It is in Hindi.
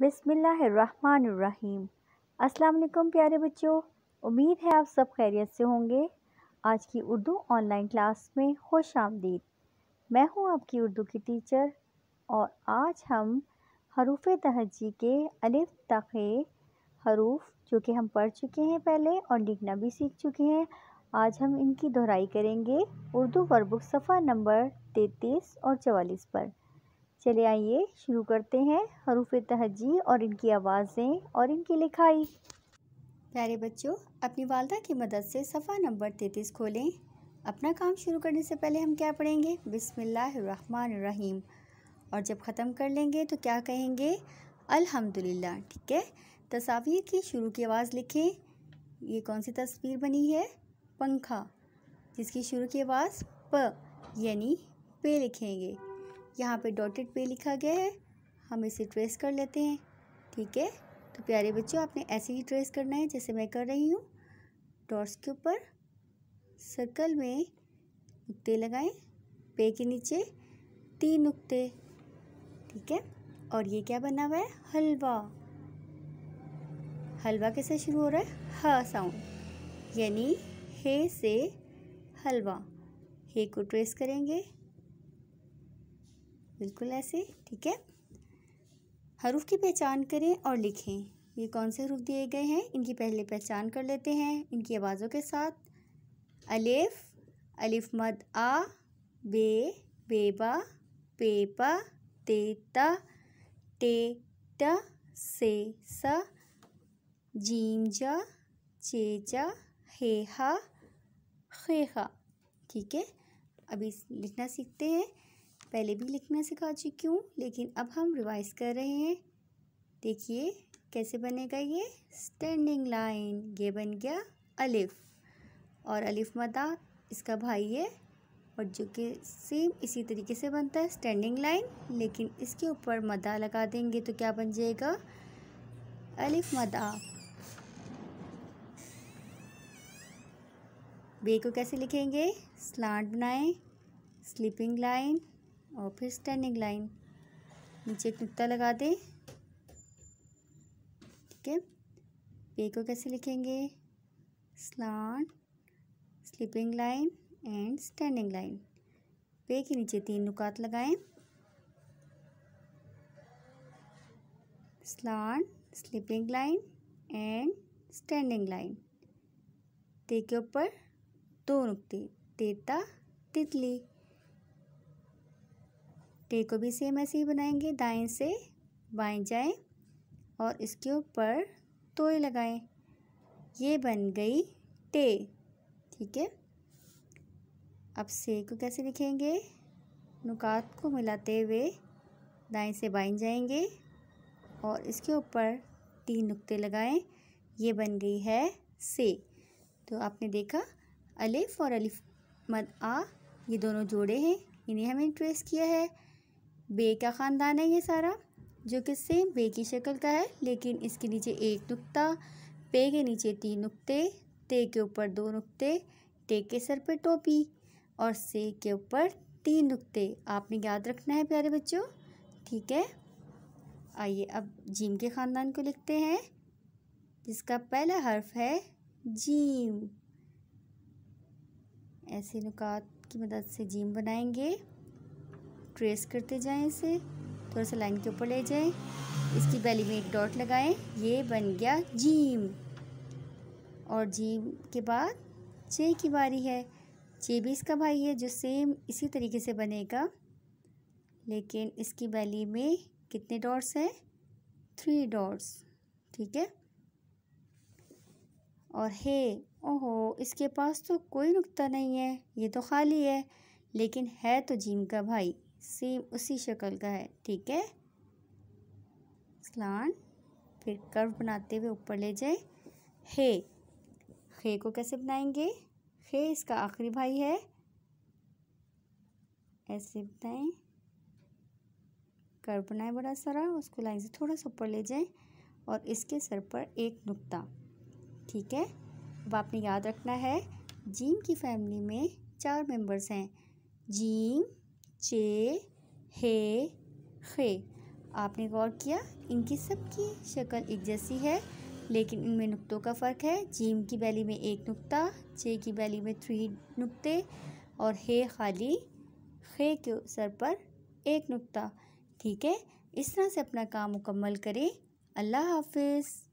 बिसमीम् अल्लाम प्यारे बच्चों उम्मीद है आप सब खैरियत से होंगे आज की उर्दू ऑनलाइन क्लास में खुश आमदीद मैं हूँ आपकी उर्दू की टीचर और आज हम हरूफ तहजी के अलिफ तख़े हरूफ जो कि हम पढ़ चुके हैं पहले और लिखना भी सीख चुके हैं आज हम इनकी दोहराई करेंगे उर्दू वर्बुक सफ़ा नंबर तैतीस और चवालीस पर चले आइए शुरू करते हैं हरूफ तहजी और इनकी आवाज़ें और इनकी लिखाई प्यारे बच्चों अपनी वालदा की मदद से सफ़ा नंबर तैतीस खोलें अपना काम शुरू करने से पहले हम क्या पढ़ेंगे बिसमीम और जब ख़त्म कर लेंगे तो क्या कहेंगे अल्हम्दुलिल्लाह ठीक है तस्वीर की शुरू की आवाज़ लिखें ये कौन सी तस्वीर बनी है पंखा जिसकी शुरू की आवाज़ प यानी पे लिखेंगे यहाँ पे डॉटेड पे लिखा गया है हम इसे ट्रेस कर लेते हैं ठीक है तो प्यारे बच्चों आपने ऐसे ही ट्रेस करना है जैसे मैं कर रही हूँ डॉट्स के ऊपर सर्कल में नुक्ते लगाएं पे के नीचे तीन नुक्ते ठीक है और ये क्या बना हुआ है हलवा हलवा कैसे शुरू हो रहा है ह साउंड यानी हे से हलवा हे को ट्रेस करेंगे बिल्कुल ऐसे ठीक है हरूफ की पहचान करें और लिखें ये कौन से हरूफ दिए गए हैं इनकी पहले पहचान कर लेते हैं इनकी आवाज़ों के साथ अलेफ अलिफ मद आ बे बेबा पेपा तेता ते ट से स जीम जा चेचा खे हा ठीक है अभी लिखना सीखते हैं पहले भी लिखना सिखा चुकी हूँ लेकिन अब हम रिवाइज कर रहे हैं देखिए कैसे बनेगा ये स्टैंडिंग लाइन ये बन गया अलिफ और अलिफ मदा इसका भाई है और जो कि सेम इसी तरीके से बनता है स्टैंडिंग लाइन लेकिन इसके ऊपर मदा लगा देंगे तो क्या बन जाएगा अलिफ मदा बे को कैसे लिखेंगे स्लांट बनाएं स्लीपिंग लाइन और फिर स्टैंडिंग लाइन नीचे एक नुकता लगा दें ठीक है पे को कैसे लिखेंगे slant sleeping line and standing line पे के नीचे तीन नुकात लगाएं slant sleeping line and standing line ते के ऊपर दो नुकते तेता तितली टे को भी सेम ऐसे ही बनाएंगे दाएं से बाएं जाएं और इसके ऊपर तोय लगाएं ये बन गई टे ठीक है अब से को कैसे लिखेंगे नुकात को मिलाते हुए दाएं से बाएं जाएंगे और इसके ऊपर तीन नुक्ते लगाएं ये बन गई है से तो आपने देखा अलिफ और अलिफ मद आ ये दोनों जोड़े हैं इन्हें हमें ट्रेस किया है बे का ख़ानदान है ये सारा जो कि सेम बे की शक्ल का है लेकिन इसके नीचे एक नुक्ता पे के नीचे तीन नुक्ते ते के ऊपर दो नुक्ते टे के सर पर टोपी और से के ऊपर तीन नुक्ते आपने याद रखना है प्यारे बच्चों ठीक है आइए अब जीम के ख़ानदान को लिखते हैं जिसका पहला हर्फ है जीम ऐसे नुकात की मदद से जीम बनाएंगे ट्रेस करते जाएं इसे थोड़ा सा लाइन के ऊपर ले जाएं इसकी बैली में एक डॉट लगाएं ये बन गया जीम और जीम के बाद चे की बारी है चे भी इसका भाई है जो सेम इसी तरीके से बनेगा लेकिन इसकी बेली में कितने डॉट्स हैं थ्री डॉट्स ठीक है और हे ओहो इसके पास तो कोई नुकता नहीं है ये तो खाली है लेकिन है तो जीम का भाई सेम उसी शक्ल का है ठीक है स्लान फिर कर्व बनाते हुए ऊपर ले जाए हे हे को कैसे बनाएंगे हे इसका आखिरी भाई है ऐसे बनाएं कर्व बनाए बड़ा सारा उसको लाइन से थोड़ा सा ऊपर ले जाए और इसके सर पर एक नुक्ता ठीक है अब आपने याद रखना है जीम की फैमिली में चार मेंबर्स हैं जीम चे हे खे आपने गौर किया इनकी सबकी शक्ल एक जैसी है लेकिन इनमें नुक्तों का फ़र्क है जीम की बैली में एक नुक्ता चे की बैली में थ्री नुक्ते और हे खाली खे के सर पर एक नुक्ता ठीक है इस तरह से अपना काम मुकम्मल करें अल्लाह हाफिज़